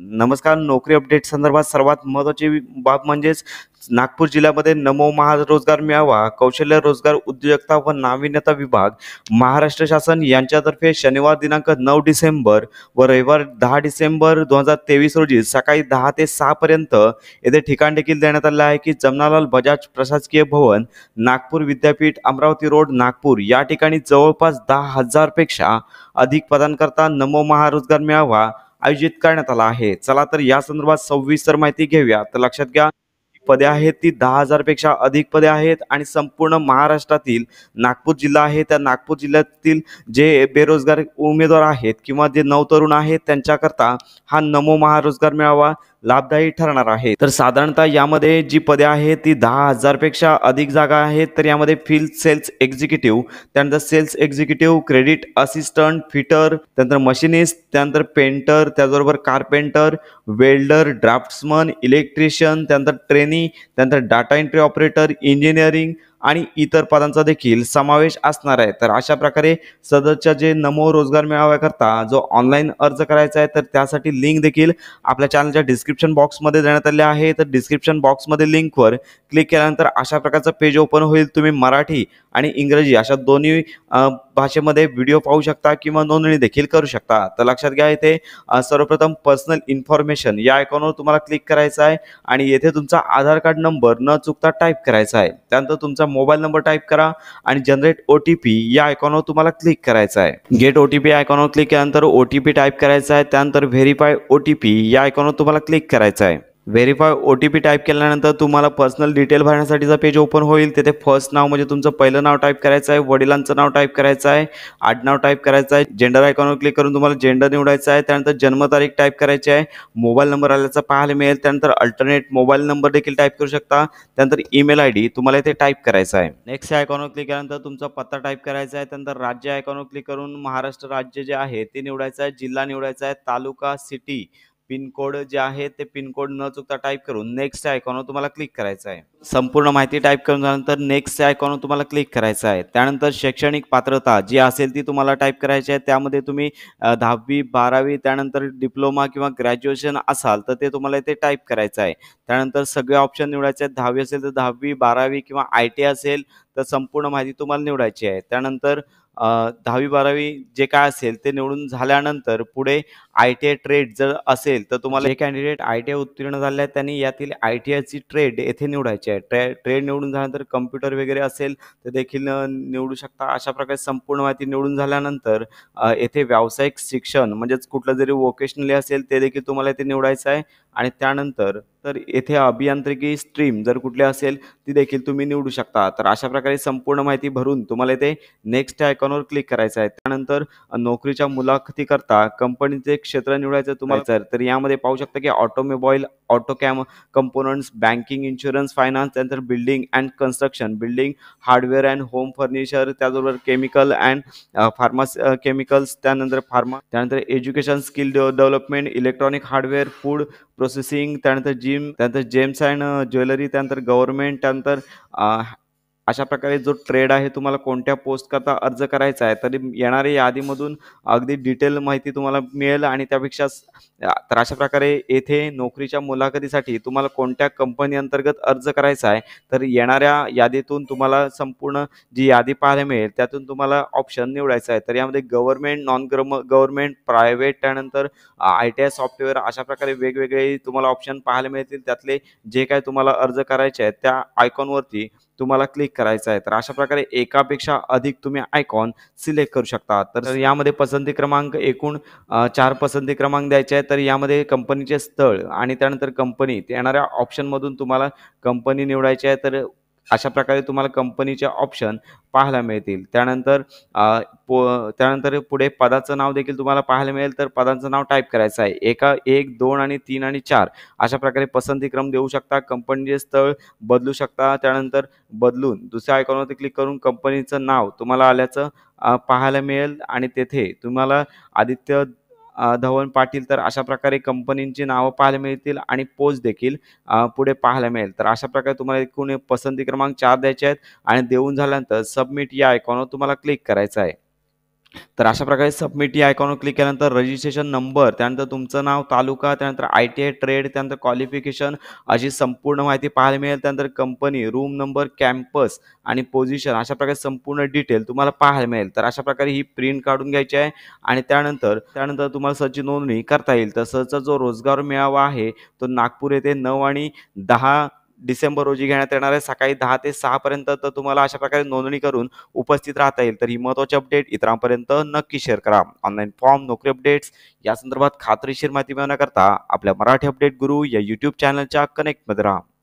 नमस्कार नोकरी अपडेट संदर्भात सर्वात महत्वाची बाब म्हणजेच नागपूर जिल्ह्यामध्ये नमो महारोजगार मिळावा कौशल्य रोजगार उद्योजकता व नाविन्यता विभाग महाराष्ट्र शासन यांच्यातर्फे शनिवार दिनांक नऊ डिसेंबर व रविवार दहा डिसेंबर दोन हजार तेवीस रोजी सकाळी दहा ते सहापर्यंत येथे ठिकाण देखील देण्यात आले आहे की जमनालाल बजाज प्रशासकीय भवन नागपूर विद्यापीठ अमरावती रोड नागपूर या ठिकाणी जवळपास दहा हजारपेक्षा अधिक पदांकरता नमो महारोजगार मिळावा आयोजित करण्यात आला आहे चला तर या संदर्भात सविस्तर माहिती घेऊया तर लक्षात घ्या पदे आहेत ती दहा हजार पेक्षा अधिक पदे आहेत आणि संपूर्ण महाराष्ट्रातील नागपूर जिल्हा आहे त्या नागपूर जिल्ह्यातील जे बेरोजगार उमेदवार आहेत किंवा जे नवतरुण आहेत त्यांच्याकरता हा नमो महारोजगार मेळावा लाभदायी ठरणार आहे तर साधारणतः यामध्ये जी पदे आहेत ती दहा हजारपेक्षा अधिक जागा आहेत तर यामध्ये फील्ड सेल्स एक्झिक्युटिव्ह त्यानंतर sales executive credit assistant fitter त्यानंतर मशिनिस्ट त्यानंतर पेंटर त्याचबरोबर कार्पेंटर वेल्डर ड्राफ्ट्समन इलेक्ट्रिशियन त्यानंतर ट्रेनी त्यानंतर डाटा एंट्री ऑपरेटर इंजिनिअरिंग आणि इतर पदांचा देखील समावेश असणार आहे तर अशा प्रकारे सदरच्या जे नमो रोजगार मेळाव्याकरता जो ऑनलाईन अर्ज करायचा आहे तर त्यासाठी लिंक देखील आपल्या चॅनलच्या डिस्क्रिप्शन बॉक्समध्ये देण्यात आले आहे तर डिस्क्रिप्शन बॉक्समध्ये लिंकवर क्लिक केल्यानंतर अशा प्रकारचं पेज ओपन होईल तुम्ही मराठी आणि इंग्रजी अशा दोन्ही भाषेमध्ये व्हिडिओ पाहू शकता किंवा नोंदणी देखील करू शकता तर लक्षात घ्या इथे सर्वप्रथम पर्सनल इन्फॉर्मेशन या आयकॉनवर तुम्हाला क्लिक करायचं आहे आणि येथे तुमचा आधार कार्ड नंबर न चुकता टाईप करायचा आहे त्यानंतर तुमचा तुमचा मोबाईल नंबर टाईप करा आणि जनरेट ओ टी पी या आयकॉनवर तुम्हाला क्लिक करायचं आहे गेट ओ टी पी आयकॉनवर क्लिक केल्यानंतर ओ टी पी टाईप करायचा आहे त्यानंतर व्हेरीफाय ओ या आयकॉनवर तुम्हाला क्लिक करायचं आहे verify O T P type केल्यानंतर तुम्हाला पर्सनल डिटेल भरण्यासाठीचा पेज ओपन होईल तिथे फर्स्ट नाव म्हणजे तुमचं पहिलं नाव टाईप करायचं आहे वडिलांचं नाव टाईप करायचं आहे नाव टाईप करायचं आहे जेंडर आयकॉनवर क्लिक करून तुम्हाला जेंडर निवडायचं आहे त्यानंतर जन्मतारीख टाईप करायची आहे मोबाईल नंबर आल्याचा पाहायला मिळेल त्यानंतर अल्टरनेट मोबाईल नंबर देखील टाईप करू शकता त्यानंतर ईमेल आय डी तुम्हाला इथे टाईप करायचं आहे नेक्स्ट आयकॉनवर क्लिक केल्यानंतर तुमचा पत्ता टाईप करायचा आहे त्यानंतर राज्य आयकॉनवर क्लिक करून महाराष्ट्र राज्य जे आहे ते निवडायचं आहे जिल्हा निवडायचा आहे तालुका सिटी पिनकोड जे आहे ते पिनकोड न चुकता टाईप करून नेक्स्ट आयकॉनवर तुम्हाला क्लिक करायचं आहे संपूर्ण माहिती टाईप करून झाल्यानंतर नेक्स्टच्या आयकॉनवर तुम्हाला क्लिक करायचं आहे त्यानंतर शैक्षणिक पात्रता जी असेल ती तुम्हाला टाईप करायची आहे त्यामध्ये तुम्ही दहावी बारावी त्यानंतर डिप्लोमा किंवा ग्रॅज्युएशन असाल तर ते तुम्हाला इथे टाईप करायचं आहे त्यानंतर सगळे ऑप्शन निवडायचे आहेत दहावी असेल तर दहावी बारावी किंवा आय टी असेल तर संपूर्ण माहिती तुम्हाला निवडायची आहे त्यानंतर दहावी बारावी जे काय असेल ते निवडून झाल्यानंतर पुढे आय टी आय ट्रेड जर असेल तर तुम्हाला हे कॅन्डिडेट आय टी आय उत्तीर्ण झाले आहेत त्यांनी यातील आय टी आयची ट्रेड येथे निवडायची आहे ट्रे ट्रेड निवडून झाल्यानंतर कम्प्युटर वगैरे असेल तर देखील निवडू शकता अशा प्रकारे संपूर्ण माहिती निवडून झाल्यानंतर येथे व्यावसायिक शिक्षण म्हणजेच कुठलं जरी वोकेशनली असेल ते देखील तुम्हाला येथे निवडायचं आहे आणि त्यानंतर तर येथे अभियांत्रिकी स्ट्रीम जर कुठली असेल ती देखील तुम्ही निवडू शकता तर अशा प्रकारे संपूर्ण माहिती भरून तुम्हाला येथे नेक्स्ट आयकॉनवर क्लिक करायचं आहे त्यानंतर नोकरीच्या मुलाखतीकरता कंपनीचे क्षेत्र निवडायचं तुम्हाला तर यामध्ये पाहू शकता की automobile auto cam components banking insurance finance त्यानंतर building and construction building hardware and home furniture त्याचबरोबर केमिकल अँड फार्मास केमिकल्स त्यानंतर फार्मा त्यानंतर education skill development electronic hardware food processing त्यानंतर जिम त्यानंतर जेम्स अँड ज्वेलरी त्यानंतर government त्यानंतर uh, अशा प्रकारे जो ट्रेड आहे तुम्हाला कोणत्या पोस्ट करता अर्ज करायचा आहे तरी येणाऱ्या यादीमधून अगदी डिटेल माहिती तुम्हाला मिळेल आणि त्यापेक्षा तर अशा प्रकारे येथे नोकरीच्या मुलाखतीसाठी तुम्हाला कोणत्या कंपनी अंतर्गत अर्ज करायचा आहे तर येणाऱ्या यादीतून तुम्हाला संपूर्ण जी यादी पाहायला मिळेल त्यातून तुम्हाला ऑप्शन निवडायचा आहे तर यामध्ये government non government government private त्यानंतर आय टी आय सॉफ्टवेअर अशा प्रकारे वेगवेगळे तुम्हाला ऑप्शन पाहायला मिळतील त्यातले जे काय तुम्हाला अर्ज करायचे आहेत त्या आयकॉनवरती तुम्हाला क्लिक करायचं आहे तर अशा प्रकारे एकापेक्षा अधिक तुम्ही आयकॉन सिलेक्ट करू शकता तर यामध्ये पसंती क्रमांक एकूण चार पसंती क्रमांक द्यायचे आहे तर यामध्ये कंपनीचे स्थळ आणि त्यानंतर कंपनी येणाऱ्या ऑप्शनमधून तुम्हाला कंपनी निवडायची आहे तर अशा प्रकारे तुम्हाला कंपनीचे ऑप्शन पाहायला मिळतील त्यानंतर पो त्यानंतर पुढे पदाचं नाव देखील तुम्हाला पाहायला मिळेल तर पदाचं नाव टाईप करायचं आहे एका एक दोन आणि तीन आणि चार अशा प्रकारे पसंतीक्रम देऊ शकता कंपनीचे स्थळ बदलू शकता त्यानंतर बदलून दुसऱ्या आयकॉनवरती क्लिक करून कंपनीचं नाव तुम्हाला आल्याचं पाहायला मिळेल आणि तेथे तुम्हाला आदित्य धवन पाटील तर अशा प्रकारे कंपनींची नावं पाहायला मिळतील आणि पोच देखील पुढे पाहायला मिळेल तर अशा प्रकारे तुम्हाला एकूण पसंती क्रमांक चार द्यायचे आहेत आणि देऊन झाल्यानंतर सबमिट या आयकॉनवर तुम्हाला क्लिक करायचं आहे तर अशा प्रकारे सबमिट या आयकॉनवर क्लिक केल्यानंतर रजिस्ट्रेशन नंबर त्यानंतर तुमचं नाव तालुका त्यानंतर आय टी आय ट्रेड त्यानंतर क्वालिफिकेशन अशी संपूर्ण माहिती पाहायला मिळेल त्यानंतर कंपनी रूम नंबर कॅम्पस आणि पोझिशन अशा प्रकारे संपूर्ण डिटेल तुम्हाला पाहायला मिळेल तर अशा प्रकारे ही प्रिंट काढून घ्यायची आहे आणि त्यानंतर त्यानंतर तुम्हाला सची नोंदणी करता येईल तर सहचा जो रोजगार मेळावा आहे तो नागपूर येथे नऊ आणि दहा डिसेंबर रोजी घेण्यात येणार आहे सकाळी दहा ते पर्यंत तर तुम्हाला अशा प्रकारे नोंदणी करून उपस्थित राहता येईल तर ही महत्वाचे अपडेट इतरांपर्यंत नक्की शेअर करा ऑनलाईन फॉर्म नोकरी अपडेट्स या संदर्भात खात्रीशीर माहिती मिळवण्याकरता आपल्या मराठी अपडेट गुरु या युट्यूब चॅनलच्या कनेक्टमध्ये राहा